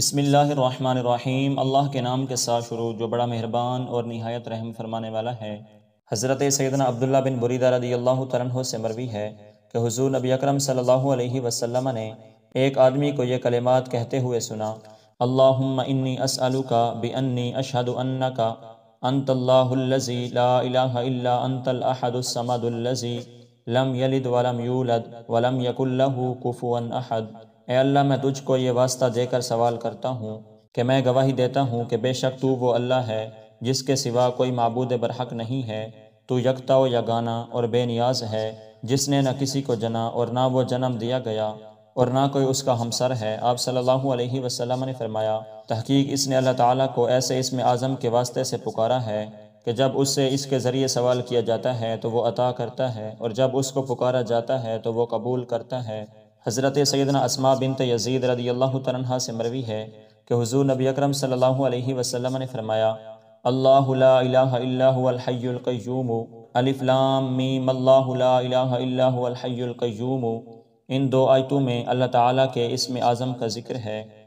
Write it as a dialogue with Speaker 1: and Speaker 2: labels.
Speaker 1: بسم اللہ الرحمن الرحیم اللہ کے نام کے ساتھ شروع جو بڑا مہربان اور نہایت رحم فرمانے والا ہے حضرت سیدنا عبداللہ بن بریدہ رضی اللہ عنہ سے مروی ہے کہ حضور نبی اکرم صلی اللہ علیہ وسلم نے ایک آدمی کو یہ کلمات کہتے ہوئے سنا اللہم انی اسألوکا اشہد انکا انت اللہ اللذی اللذی لا الہ الا انت الاحد السمد لم یلد ولم یولد ولم یکن لہو کفوا احد اے اللہ میں تجھ کو یہ واسطہ دے کر سوال کرتا ہوں کہ میں گواہی دیتا ہوں کہ بے شک تو وہ اللہ ہے جس کے سوا کوئی معبود برحق نہیں ہے تو یکتا و یگانا اور بے نیاز ہے جس نے نہ کسی کو جنا اور نہ وہ جنم دیا گیا اور نہ کوئی اس کا ہمسر ہے آپ صلی اللہ علیہ وسلم نے فرمایا تحقیق اس نے اللہ تعالیٰ کو ایسے اس میں اعظم کے واسطے سے پکارا ہے کہ جب اس سے اس کے ذریعے سوال کیا جاتا ہے تو وہ عطا کرتا ہے اور جب اس کو پکارا جاتا ہے تو وہ قبول کرتا ہے حضرت سیدنا اسما بنت یزید رضی اللہ عنہ سے مروی ہے کہ حضور نبی اکرم صلی اللہ علیہ وسلم نے فرمایا اللہ لا الہ الا الحی القیوم الف لام میم اللہ لا الہ الا هو الحی القیوم ان دو آیتوں میں اللہ تعالیٰ کے اسم اعظم کا ذکر ہے